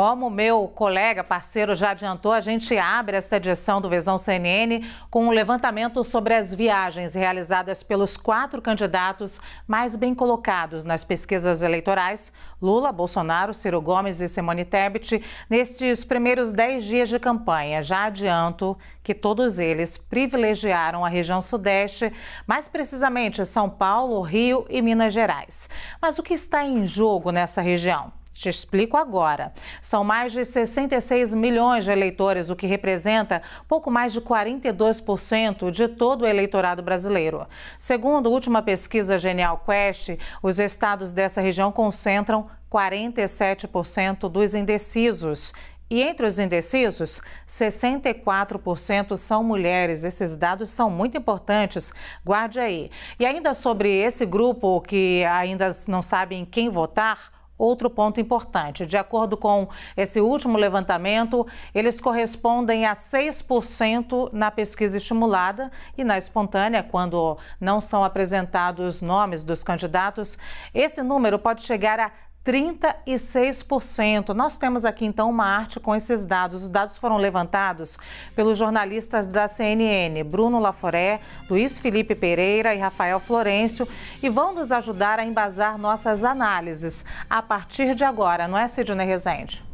Como meu colega, parceiro já adiantou, a gente abre esta edição do Visão CNN com um levantamento sobre as viagens realizadas pelos quatro candidatos mais bem colocados nas pesquisas eleitorais, Lula, Bolsonaro, Ciro Gomes e Simone Tebet, nestes primeiros dez dias de campanha. Já adianto que todos eles privilegiaram a região sudeste, mais precisamente São Paulo, Rio e Minas Gerais. Mas o que está em jogo nessa região? Te explico agora. São mais de 66 milhões de eleitores, o que representa pouco mais de 42% de todo o eleitorado brasileiro. Segundo a última pesquisa Genial Quest, os estados dessa região concentram 47% dos indecisos. E entre os indecisos, 64% são mulheres. Esses dados são muito importantes, guarde aí. E ainda sobre esse grupo que ainda não sabem quem votar, Outro ponto importante: de acordo com esse último levantamento, eles correspondem a 6% na pesquisa estimulada e na espontânea, quando não são apresentados os nomes dos candidatos. Esse número pode chegar a 36%. Nós temos aqui então uma arte com esses dados. Os dados foram levantados pelos jornalistas da CNN, Bruno Laforé, Luiz Felipe Pereira e Rafael Florencio, e vão nos ajudar a embasar nossas análises a partir de agora, não é, Sidney Rezende?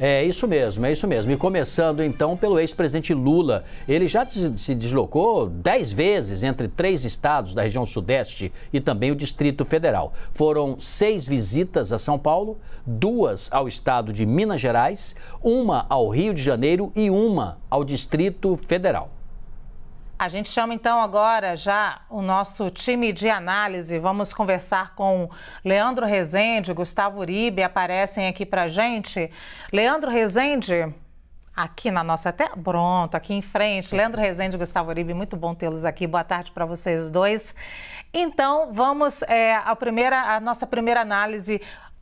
É isso mesmo, é isso mesmo. E começando então pelo ex-presidente Lula. Ele já se deslocou dez vezes entre três estados da região sudeste e também o Distrito Federal. Foram seis visitas a São Paulo, duas ao estado de Minas Gerais, uma ao Rio de Janeiro e uma ao Distrito Federal. A gente chama então agora já o nosso time de análise. Vamos conversar com Leandro Rezende, Gustavo Uribe aparecem aqui a gente. Leandro Rezende, aqui na nossa até Pronto, aqui em frente. Leandro Rezende e Gustavo Uribe, muito bom tê-los aqui. Boa tarde para vocês dois. Então, vamos é, a primeira, a nossa primeira análise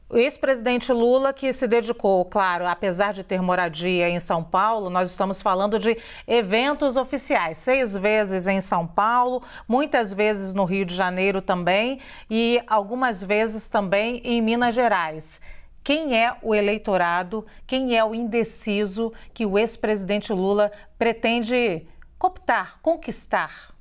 o ex-presidente Lula, que se dedicou, claro, apesar de ter moradia em São Paulo, nós estamos falando de eventos oficiais, seis vezes em São Paulo, muitas vezes no Rio de Janeiro também e algumas vezes também em Minas Gerais. Quem é o eleitorado, quem é o indeciso que o ex-presidente Lula pretende cooptar, conquistar?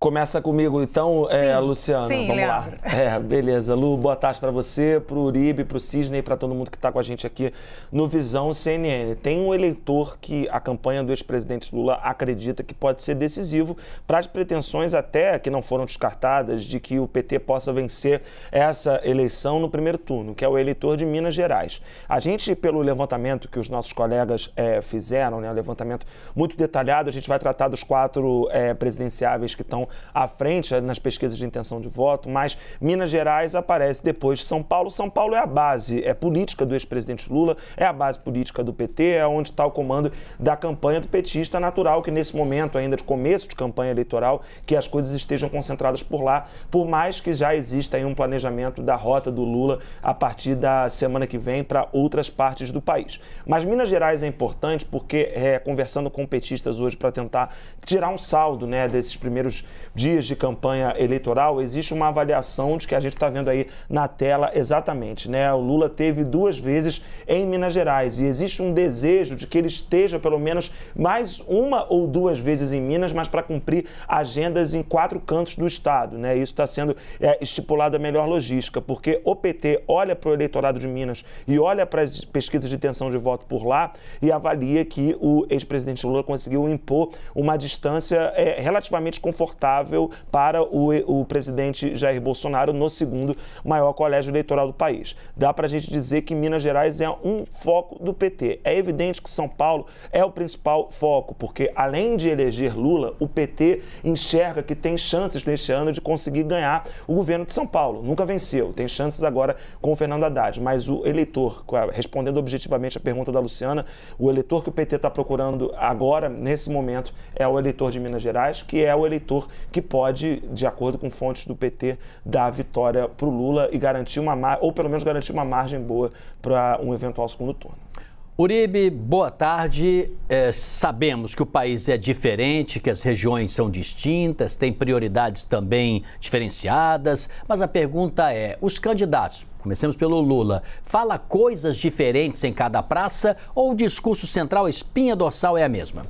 Começa comigo, então, é, Sim. Luciana. Sim, vamos Leandro. lá. É, beleza. Lu, boa tarde para você, para o Uribe, para o Cisne e para todo mundo que está com a gente aqui no Visão CNN. Tem um eleitor que a campanha do ex-presidente Lula acredita que pode ser decisivo para as pretensões, até que não foram descartadas, de que o PT possa vencer essa eleição no primeiro turno, que é o eleitor de Minas Gerais. A gente, pelo levantamento que os nossos colegas é, fizeram, né, um levantamento muito detalhado, a gente vai tratar dos quatro é, presidenciáveis que estão à frente é, nas pesquisas de intenção de voto, mas Minas Gerais aparece depois de São Paulo. São Paulo é a base, é política do ex-presidente Lula, é a base política do PT, é onde está o comando da campanha do petista natural que nesse momento ainda de começo de campanha eleitoral que as coisas estejam concentradas por lá, por mais que já exista aí um planejamento da rota do Lula a partir da semana que vem para outras partes do país. Mas Minas Gerais é importante porque é, conversando com petistas hoje para tentar tirar um saldo né, desses primeiros dias de campanha eleitoral, existe uma avaliação de que a gente está vendo aí na tela exatamente. Né? O Lula teve duas vezes em Minas Gerais e existe um desejo de que ele esteja pelo menos mais uma ou duas vezes em Minas, mas para cumprir agendas em quatro cantos do Estado. Né? Isso está sendo é, estipulado a melhor logística, porque o PT olha para o eleitorado de Minas e olha para as pesquisas de tensão de voto por lá e avalia que o ex-presidente Lula conseguiu impor uma distância é, relativamente confortável para o, o presidente Jair Bolsonaro no segundo maior colégio eleitoral do país. Dá para a gente dizer que Minas Gerais é um foco do PT. É evidente que São Paulo é o principal foco, porque além de eleger Lula, o PT enxerga que tem chances neste ano de conseguir ganhar o governo de São Paulo. Nunca venceu, tem chances agora com o Fernando Haddad. Mas o eleitor, respondendo objetivamente a pergunta da Luciana, o eleitor que o PT está procurando agora, nesse momento, é o eleitor de Minas Gerais, que é o eleitor que pode, de acordo com fontes do PT, dar vitória para o Lula e garantir uma margem, ou pelo menos garantir uma margem boa para um eventual segundo turno. Uribe, boa tarde. É, sabemos que o país é diferente, que as regiões são distintas, tem prioridades também diferenciadas, mas a pergunta é: os candidatos, comecemos pelo Lula, fala coisas diferentes em cada praça ou o discurso central, a espinha dorsal é a mesma?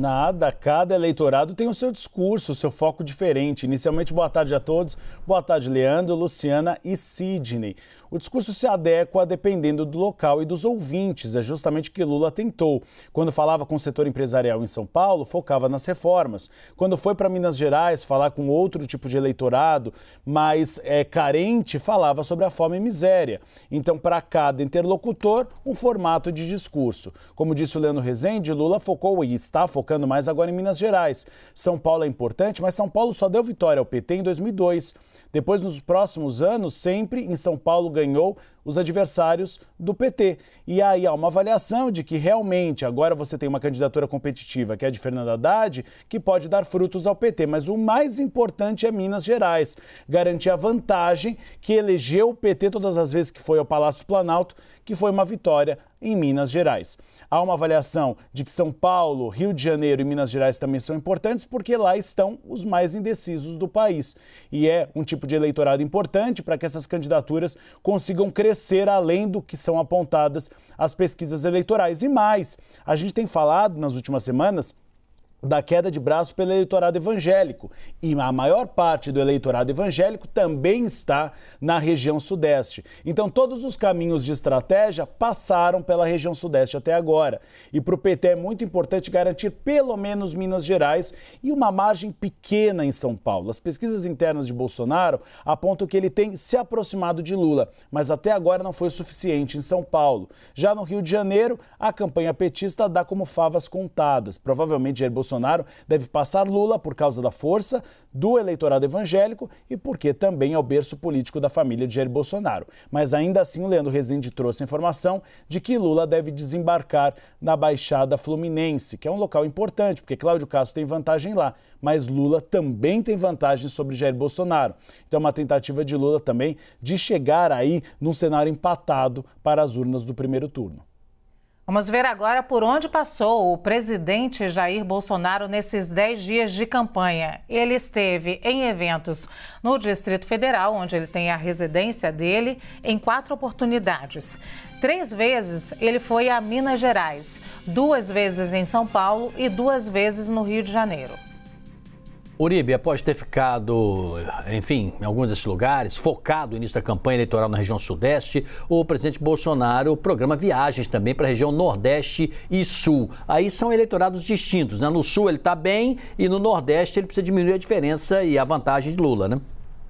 Nada, cada eleitorado tem o seu discurso, o seu foco diferente. Inicialmente, boa tarde a todos. Boa tarde, Leandro, Luciana e Sidney. O discurso se adequa dependendo do local e dos ouvintes. É justamente o que Lula tentou. Quando falava com o setor empresarial em São Paulo, focava nas reformas. Quando foi para Minas Gerais falar com outro tipo de eleitorado, mais é, carente, falava sobre a fome e miséria. Então, para cada interlocutor, um formato de discurso. Como disse o Leandro Rezende, Lula focou e está focando focando mais agora em Minas Gerais. São Paulo é importante, mas São Paulo só deu vitória ao PT em 2002. Depois, nos próximos anos, sempre em São Paulo ganhou os adversários do PT. E aí há uma avaliação de que realmente agora você tem uma candidatura competitiva, que é a de Fernando Haddad, que pode dar frutos ao PT. Mas o mais importante é Minas Gerais garantir a vantagem que elegeu o PT todas as vezes que foi ao Palácio Planalto que foi uma vitória em Minas Gerais. Há uma avaliação de que São Paulo, Rio de Janeiro e Minas Gerais também são importantes porque lá estão os mais indecisos do país. E é um tipo de eleitorado importante para que essas candidaturas consigam crescer além do que são apontadas as pesquisas eleitorais. E mais, a gente tem falado nas últimas semanas da queda de braço pelo eleitorado evangélico. E a maior parte do eleitorado evangélico também está na região sudeste. Então, todos os caminhos de estratégia passaram pela região sudeste até agora. E para o PT é muito importante garantir pelo menos Minas Gerais e uma margem pequena em São Paulo. As pesquisas internas de Bolsonaro apontam que ele tem se aproximado de Lula, mas até agora não foi suficiente em São Paulo. Já no Rio de Janeiro, a campanha petista dá como favas contadas. Provavelmente Jair Bolsonaro Bolsonaro deve passar Lula por causa da força do eleitorado evangélico e porque também é o berço político da família de Jair Bolsonaro. Mas ainda assim, o Leandro Rezende trouxe a informação de que Lula deve desembarcar na Baixada Fluminense, que é um local importante, porque Cláudio Castro tem vantagem lá, mas Lula também tem vantagem sobre Jair Bolsonaro. Então, é uma tentativa de Lula também de chegar aí num cenário empatado para as urnas do primeiro turno. Vamos ver agora por onde passou o presidente Jair Bolsonaro nesses 10 dias de campanha. Ele esteve em eventos no Distrito Federal, onde ele tem a residência dele, em quatro oportunidades. Três vezes ele foi a Minas Gerais, duas vezes em São Paulo e duas vezes no Rio de Janeiro. Uribe, após ter ficado, enfim, em alguns desses lugares, focado no início da campanha eleitoral na região Sudeste, o presidente Bolsonaro programa viagens também para a região Nordeste e Sul. Aí são eleitorados distintos, né? No Sul ele está bem e no Nordeste ele precisa diminuir a diferença e a vantagem de Lula, né?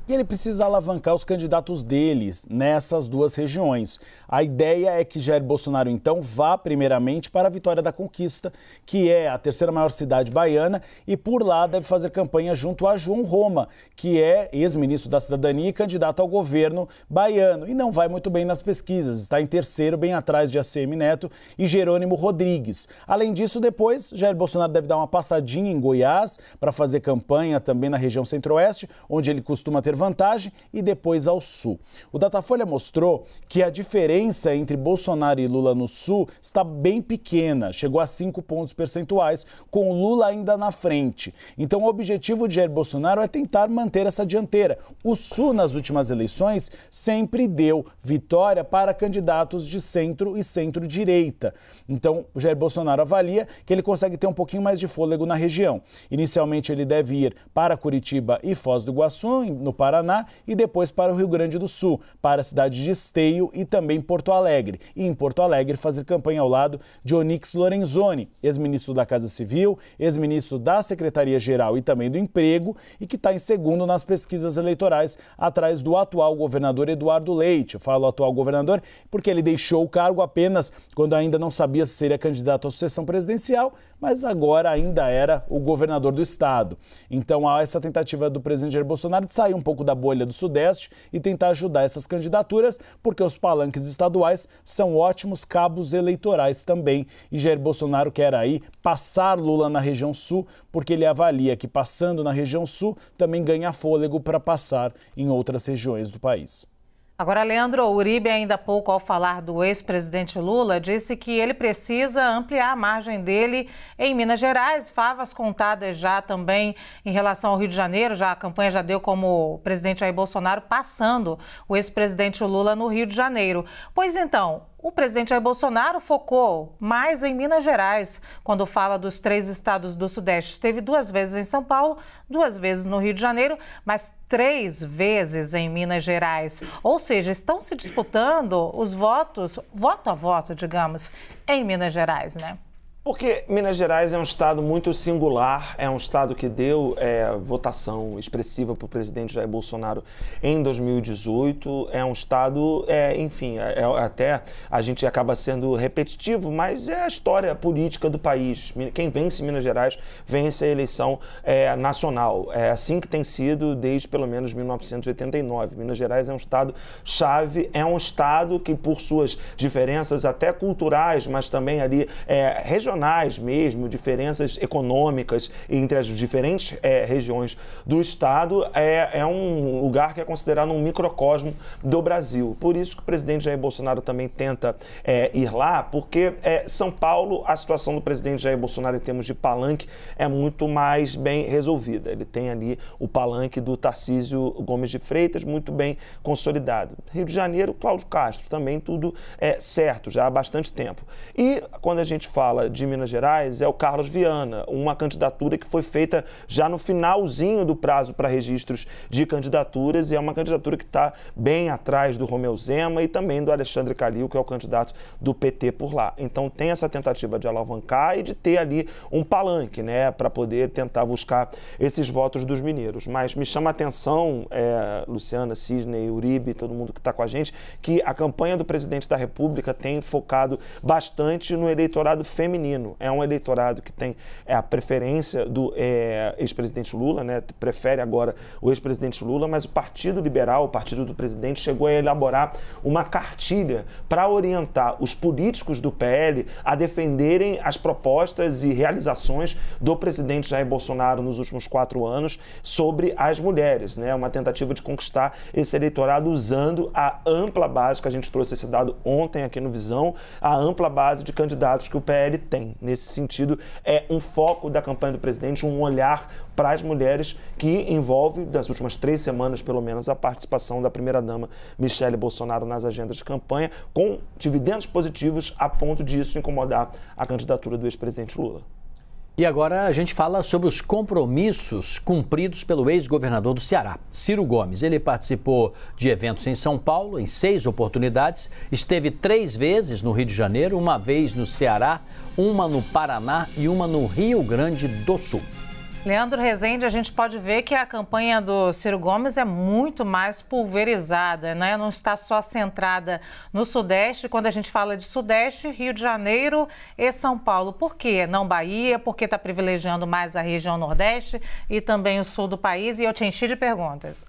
e ele precisa alavancar os candidatos deles nessas duas regiões. A ideia é que Jair Bolsonaro, então, vá primeiramente para a Vitória da Conquista, que é a terceira maior cidade baiana, e por lá deve fazer campanha junto a João Roma, que é ex-ministro da Cidadania e candidato ao governo baiano. E não vai muito bem nas pesquisas, está em terceiro, bem atrás de ACM Neto e Jerônimo Rodrigues. Além disso, depois, Jair Bolsonaro deve dar uma passadinha em Goiás para fazer campanha também na região centro-oeste, onde ele costuma ter vantagem e depois ao Sul. O Datafolha mostrou que a diferença entre Bolsonaro e Lula no Sul está bem pequena, chegou a 5 pontos percentuais, com Lula ainda na frente. Então, o objetivo de Jair Bolsonaro é tentar manter essa dianteira. O Sul, nas últimas eleições, sempre deu vitória para candidatos de centro e centro-direita. Então, Jair Bolsonaro avalia que ele consegue ter um pouquinho mais de fôlego na região. Inicialmente, ele deve ir para Curitiba e Foz do Iguaçu, no Paraná Paraná e depois para o Rio Grande do Sul, para a cidade de Esteio e também Porto Alegre. E em Porto Alegre fazer campanha ao lado de Onix Lorenzoni, ex-ministro da Casa Civil, ex-ministro da Secretaria-Geral e também do Emprego e que está em segundo nas pesquisas eleitorais, atrás do atual governador Eduardo Leite. Eu falo atual governador porque ele deixou o cargo apenas quando ainda não sabia se seria candidato à sucessão presidencial, mas agora ainda era o governador do estado. Então há essa tentativa do presidente Jair Bolsonaro de sair um pouco pouco da bolha do Sudeste e tentar ajudar essas candidaturas, porque os palanques estaduais são ótimos cabos eleitorais também. E Jair Bolsonaro quer aí passar Lula na região Sul, porque ele avalia que passando na região Sul também ganha fôlego para passar em outras regiões do país. Agora, Leandro o Uribe, ainda há pouco, ao falar do ex-presidente Lula, disse que ele precisa ampliar a margem dele em Minas Gerais. Favas contadas já também em relação ao Rio de Janeiro, já a campanha já deu como o presidente Jair Bolsonaro passando o ex-presidente Lula no Rio de Janeiro. Pois então, o presidente Jair Bolsonaro focou mais em Minas Gerais, quando fala dos três estados do Sudeste. Esteve duas vezes em São Paulo, duas vezes no Rio de Janeiro, mas três vezes em Minas Gerais. Ou seja, estão se disputando os votos, voto a voto, digamos, em Minas Gerais, né? Porque Minas Gerais é um estado muito singular, é um estado que deu é, votação expressiva para o presidente Jair Bolsonaro em 2018. É um estado, é, enfim, é, é, até a gente acaba sendo repetitivo, mas é a história política do país. Quem vence Minas Gerais vence a eleição é, nacional. É assim que tem sido desde pelo menos 1989. Minas Gerais é um estado chave, é um estado que por suas diferenças até culturais, mas também ali regionais é, regionais mesmo, diferenças econômicas entre as diferentes é, regiões do Estado, é, é um lugar que é considerado um microcosmo do Brasil. Por isso que o presidente Jair Bolsonaro também tenta é, ir lá, porque é, São Paulo, a situação do presidente Jair Bolsonaro em termos de palanque é muito mais bem resolvida. Ele tem ali o palanque do Tarcísio Gomes de Freitas, muito bem consolidado. Rio de Janeiro, Cláudio Castro, também tudo é certo, já há bastante tempo. E quando a gente fala de de Minas Gerais é o Carlos Viana, uma candidatura que foi feita já no finalzinho do prazo para registros de candidaturas e é uma candidatura que está bem atrás do Romeu Zema e também do Alexandre Calil, que é o candidato do PT por lá. Então tem essa tentativa de alavancar e de ter ali um palanque, né, para poder tentar buscar esses votos dos mineiros. Mas me chama a atenção, é, Luciana, Sidney, Uribe, todo mundo que está com a gente, que a campanha do presidente da República tem focado bastante no eleitorado feminino feminino. É um eleitorado que tem é, a preferência do é, ex-presidente Lula, né? prefere agora o ex-presidente Lula, mas o Partido Liberal, o partido do presidente, chegou a elaborar uma cartilha para orientar os políticos do PL a defenderem as propostas e realizações do presidente Jair Bolsonaro nos últimos quatro anos sobre as mulheres. Né? Uma tentativa de conquistar esse eleitorado usando a ampla base, que a gente trouxe esse dado ontem aqui no Visão, a ampla base de candidatos que o PL tem tem. Nesse sentido, é um foco da campanha do presidente, um olhar para as mulheres que envolve, das últimas três semanas pelo menos, a participação da primeira-dama Michele Bolsonaro nas agendas de campanha, com dividendos positivos a ponto disso incomodar a candidatura do ex-presidente Lula. E agora a gente fala sobre os compromissos cumpridos pelo ex-governador do Ceará, Ciro Gomes. Ele participou de eventos em São Paulo em seis oportunidades, esteve três vezes no Rio de Janeiro, uma vez no Ceará, uma no Paraná e uma no Rio Grande do Sul. Leandro Rezende, a gente pode ver que a campanha do Ciro Gomes é muito mais pulverizada, né? Não está só centrada no Sudeste. Quando a gente fala de Sudeste, Rio de Janeiro e São Paulo. Por quê? Não Bahia? Porque está privilegiando mais a região Nordeste e também o Sul do país? E eu te enchi de perguntas.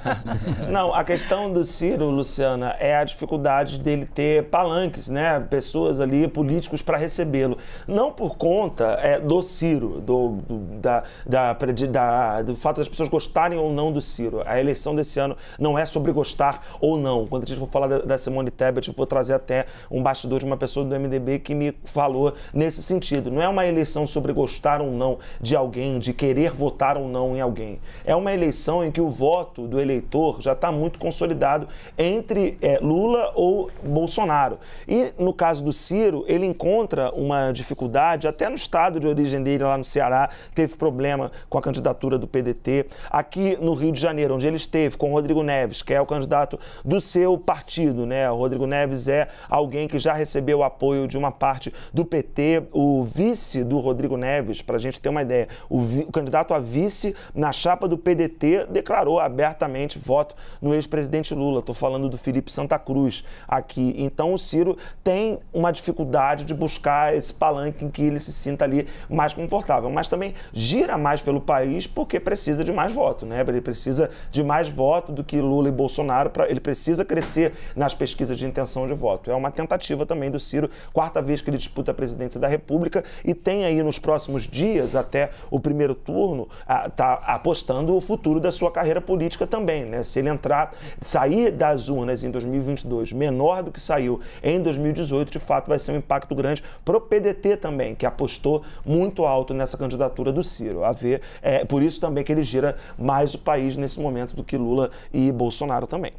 Não, a questão do Ciro, Luciana, é a dificuldade dele ter palanques, né? Pessoas ali, políticos para recebê-lo. Não por conta é, do Ciro, do, do da da, da, do fato das pessoas gostarem ou não do Ciro. A eleição desse ano não é sobre gostar ou não. Quando a gente for falar da, da Simone Tebet, eu vou trazer até um bastidor de uma pessoa do MDB que me falou nesse sentido. Não é uma eleição sobre gostar ou não de alguém, de querer votar ou não em alguém. É uma eleição em que o voto do eleitor já está muito consolidado entre é, Lula ou Bolsonaro. E no caso do Ciro, ele encontra uma dificuldade, até no estado de origem dele, lá no Ceará, teve problemas problema com a candidatura do PDT. Aqui no Rio de Janeiro, onde ele esteve com o Rodrigo Neves, que é o candidato do seu partido, né? O Rodrigo Neves é alguém que já recebeu apoio de uma parte do PT. O vice do Rodrigo Neves, para a gente ter uma ideia, o, o candidato a vice na chapa do PDT declarou abertamente voto no ex-presidente Lula. Estou falando do Felipe Santa Cruz aqui. Então o Ciro tem uma dificuldade de buscar esse palanque em que ele se sinta ali mais confortável. Mas também gira mais pelo país porque precisa de mais voto, né? Ele precisa de mais voto do que Lula e Bolsonaro, pra, ele precisa crescer nas pesquisas de intenção de voto. É uma tentativa também do Ciro, quarta vez que ele disputa a presidência da República e tem aí nos próximos dias, até o primeiro turno, tá apostando o futuro da sua carreira política também, né? Se ele entrar, sair das urnas em 2022 menor do que saiu em 2018, de fato vai ser um impacto grande pro PDT também, que apostou muito alto nessa candidatura do Ciro a ver. É por isso também que ele gira mais o país nesse momento do que Lula e Bolsonaro também.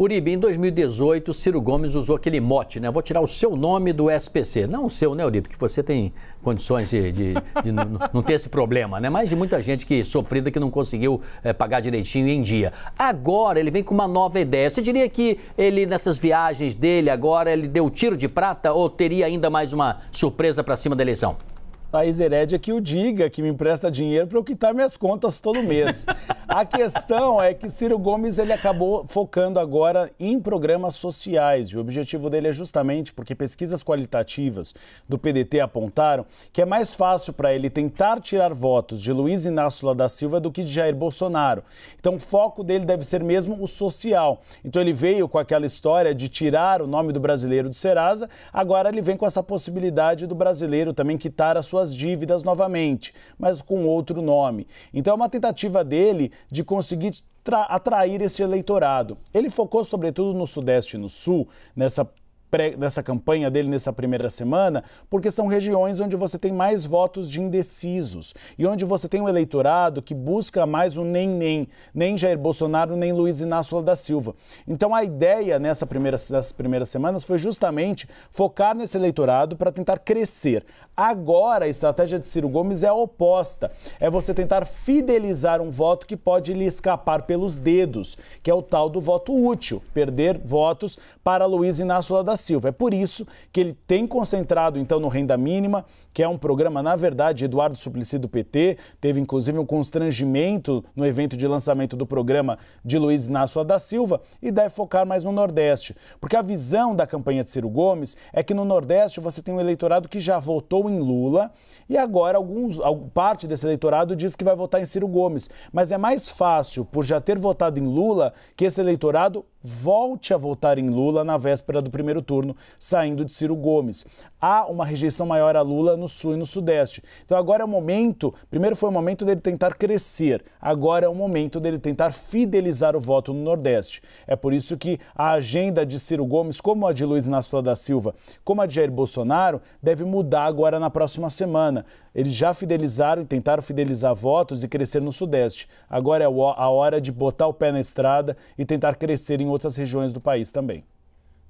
Uribe, em 2018, Ciro Gomes usou aquele mote, né? Vou tirar o seu nome do SPC. Não o seu, né, Uribe? Que você tem condições de, de, de não ter esse problema, né? Mas de muita gente que sofrida que não conseguiu é, pagar direitinho em dia. Agora ele vem com uma nova ideia. Você diria que ele, nessas viagens dele agora, ele deu tiro de prata ou teria ainda mais uma surpresa para cima da eleição? Thaís Herédia que o diga, que me empresta dinheiro para eu quitar minhas contas todo mês. A questão é que Ciro Gomes ele acabou focando agora em programas sociais. E o objetivo dele é justamente porque pesquisas qualitativas do PDT apontaram que é mais fácil para ele tentar tirar votos de Luiz Inácio Lula da Silva do que de Jair Bolsonaro. Então o foco dele deve ser mesmo o social. Então ele veio com aquela história de tirar o nome do brasileiro do Serasa, agora ele vem com essa possibilidade do brasileiro também quitar a sua suas dívidas novamente, mas com outro nome. Então é uma tentativa dele de conseguir atrair esse eleitorado. Ele focou sobretudo no Sudeste e no Sul, nessa dessa campanha dele nessa primeira semana, porque são regiões onde você tem mais votos de indecisos e onde você tem um eleitorado que busca mais o um nem nem, nem Jair Bolsonaro, nem Luiz Inácio Lula da Silva. Então a ideia nessa primeira, nessas primeiras semanas foi justamente focar nesse eleitorado para tentar crescer, Agora, a estratégia de Ciro Gomes é a oposta. É você tentar fidelizar um voto que pode lhe escapar pelos dedos, que é o tal do voto útil, perder votos para Luiz Inácio Lula da Silva. É por isso que ele tem concentrado, então, no Renda Mínima, que é um programa, na verdade, Eduardo Suplicy do PT, teve inclusive um constrangimento no evento de lançamento do programa de Luiz Inácio da Silva e deve focar mais no Nordeste. Porque a visão da campanha de Ciro Gomes é que no Nordeste você tem um eleitorado que já votou em Lula e agora alguns, parte desse eleitorado diz que vai votar em Ciro Gomes. Mas é mais fácil, por já ter votado em Lula, que esse eleitorado volte a votar em Lula na véspera do primeiro turno, saindo de Ciro Gomes. Há uma rejeição maior a Lula no Sul e no Sudeste. Então agora é o momento, primeiro foi o momento dele tentar crescer, agora é o momento dele tentar fidelizar o voto no Nordeste. É por isso que a agenda de Ciro Gomes, como a de Luiz Inácio da Silva, como a de Jair Bolsonaro, deve mudar agora na próxima semana. Eles já fidelizaram e tentaram fidelizar votos e crescer no Sudeste. Agora é a hora de botar o pé na estrada e tentar crescer em outras regiões do país também.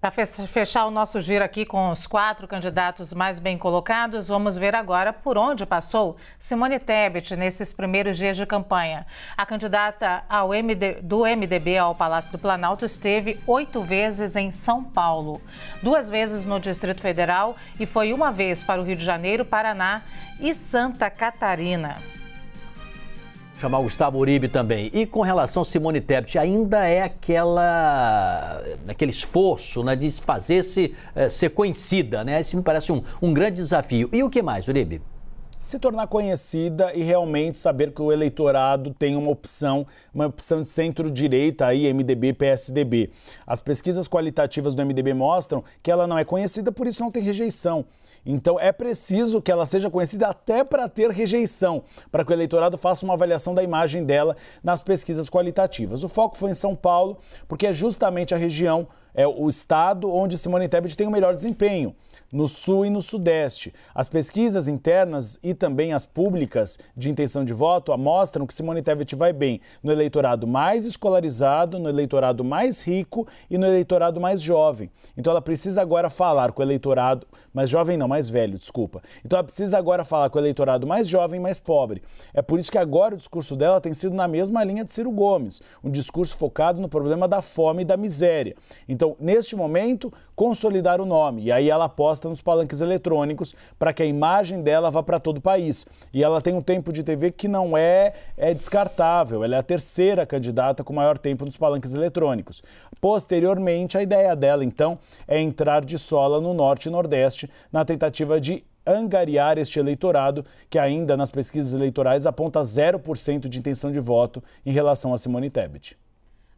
Para fechar o nosso giro aqui com os quatro candidatos mais bem colocados, vamos ver agora por onde passou Simone Tebet nesses primeiros dias de campanha. A candidata MD, do MDB ao Palácio do Planalto esteve oito vezes em São Paulo, duas vezes no Distrito Federal e foi uma vez para o Rio de Janeiro, Paraná e Santa Catarina chamar o Gustavo Uribe também. E com relação a Simone Tebet, ainda é aquela, aquele esforço né, de fazer-se é, eh, ser conhecida, né? Isso me parece um, um grande desafio. E o que mais, Uribe? se tornar conhecida e realmente saber que o eleitorado tem uma opção, uma opção de centro-direita aí, MDB, PSDB. As pesquisas qualitativas do MDB mostram que ela não é conhecida, por isso não tem rejeição. Então é preciso que ela seja conhecida até para ter rejeição, para que o eleitorado faça uma avaliação da imagem dela nas pesquisas qualitativas. O foco foi em São Paulo, porque é justamente a região, é o estado onde Simone Tebet tem o melhor desempenho no Sul e no Sudeste. As pesquisas internas e também as públicas de intenção de voto mostram que Simone Tebet vai bem no eleitorado mais escolarizado, no eleitorado mais rico e no eleitorado mais jovem. Então ela precisa agora falar com o eleitorado mais jovem não, mais velho, desculpa. Então ela precisa agora falar com o eleitorado mais jovem e mais pobre. É por isso que agora o discurso dela tem sido na mesma linha de Ciro Gomes, um discurso focado no problema da fome e da miséria. Então, neste momento, consolidar o nome e aí ela aposta nos palanques eletrônicos para que a imagem dela vá para todo o país. E ela tem um tempo de TV que não é, é descartável. Ela é a terceira candidata com maior tempo nos palanques eletrônicos. Posteriormente, a ideia dela, então, é entrar de sola no Norte e Nordeste na tentativa de angariar este eleitorado, que ainda nas pesquisas eleitorais aponta 0% de intenção de voto em relação a Simone Tebet.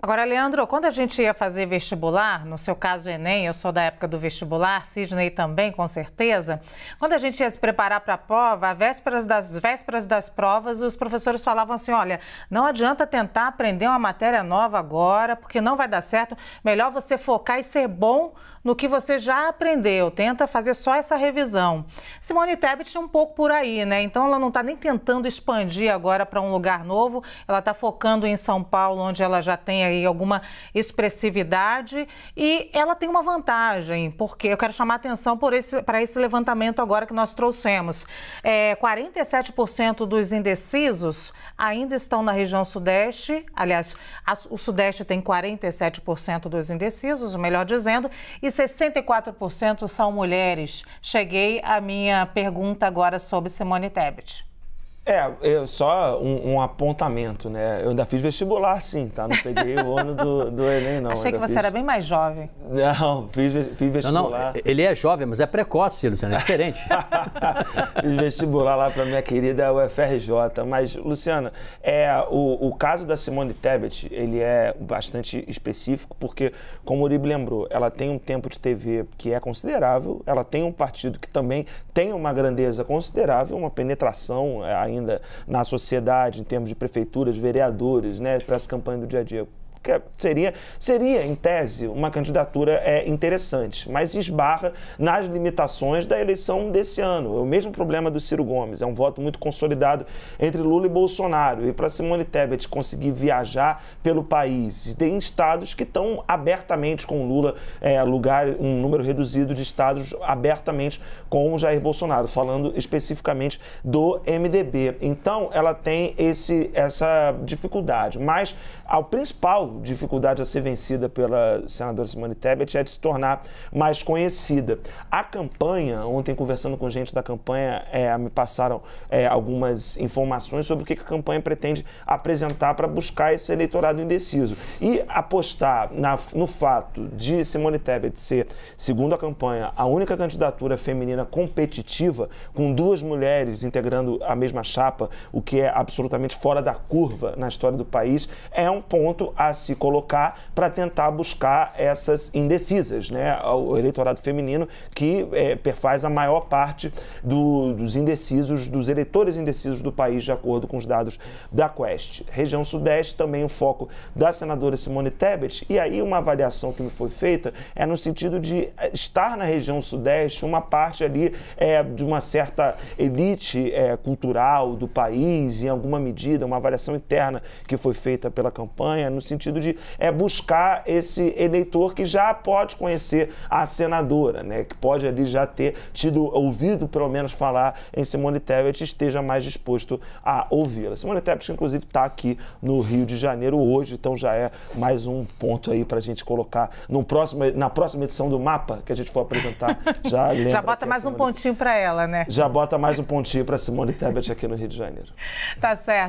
Agora, Leandro, quando a gente ia fazer vestibular, no seu caso Enem, eu sou da época do vestibular, Sidney também, com certeza, quando a gente ia se preparar para a prova, às vésperas das, vésperas das provas, os professores falavam assim, olha, não adianta tentar aprender uma matéria nova agora, porque não vai dar certo, melhor você focar e ser bom no que você já aprendeu, tenta fazer só essa revisão. Simone Tebet é um pouco por aí, né? Então ela não está nem tentando expandir agora para um lugar novo, ela está focando em São Paulo, onde ela já tem aí alguma expressividade e ela tem uma vantagem, porque eu quero chamar atenção esse, para esse levantamento agora que nós trouxemos. É, 47% dos indecisos ainda estão na região sudeste, aliás, a, o sudeste tem 47% dos indecisos, melhor dizendo, e 64% são mulheres. Cheguei à minha pergunta agora sobre Simone Tebet. É, eu, só um, um, apontamento, né? Eu ainda fiz vestibular, sim, tá? Não peguei o ano do, do Enem, não. Achei que você fiz... era bem mais jovem. Não, fiz, fiz vestibular. Não, não, ele é jovem, mas é precoce, Luciano, é diferente. fiz vestibular lá para minha querida UFRJ. Mas, Luciana, é, o, o caso da Simone Tebet, ele é bastante específico, porque, como o Uribe lembrou, ela tem um tempo de TV que é considerável, ela tem um partido que também tem uma grandeza considerável, uma penetração ainda é, ainda na sociedade, em termos de prefeituras, vereadores, né, para essa campanha do dia a dia? seria, seria, em tese, uma candidatura é, interessante, mas esbarra nas limitações da eleição desse ano. É o mesmo problema do Ciro Gomes, é um voto muito consolidado entre Lula e Bolsonaro. E para Simone Tebet conseguir viajar pelo país, tem estados que estão abertamente com Lula, é, lugar, um número reduzido de estados abertamente com Jair Bolsonaro, falando especificamente do MDB. Então, ela tem esse, essa dificuldade. Mas o principal dificuldade a ser vencida pela senadora Simone Tebet é de se tornar mais conhecida. A campanha, ontem conversando com gente da campanha, é, me passaram é, algumas informações sobre o que a campanha pretende apresentar para buscar esse eleitorado indeciso. E apostar na, no fato de Simone Tebet ser, segundo a campanha, a única candidatura feminina competitiva, com duas mulheres integrando a mesma chapa, o que é absolutamente fora da curva na história do país, é um ponto a se colocar para tentar buscar essas indecisas, né? O eleitorado feminino que é, perfaz a maior parte do, dos indecisos, dos eleitores indecisos do país, de acordo com os dados da Quest. Região Sudeste também o foco da senadora Simone Tebet. E aí uma avaliação que me foi feita é no sentido de estar na região Sudeste uma parte ali é, de uma certa elite é, cultural do país, em alguma medida, uma avaliação interna que foi feita pela campanha, no sentido sentido de é, buscar esse eleitor que já pode conhecer a senadora, né? que pode ali já ter tido ouvido pelo menos falar em Simone Tebet e esteja mais disposto a ouvi-la. Simone Tebet, inclusive, está aqui no Rio de Janeiro hoje, então já é mais um ponto aí para a gente colocar no próximo, na próxima edição do mapa que a gente for apresentar. Já, lembra já bota é mais Simone... um pontinho para ela, né? Já bota mais um pontinho para Simone Tebet aqui no Rio de Janeiro. Tá certo.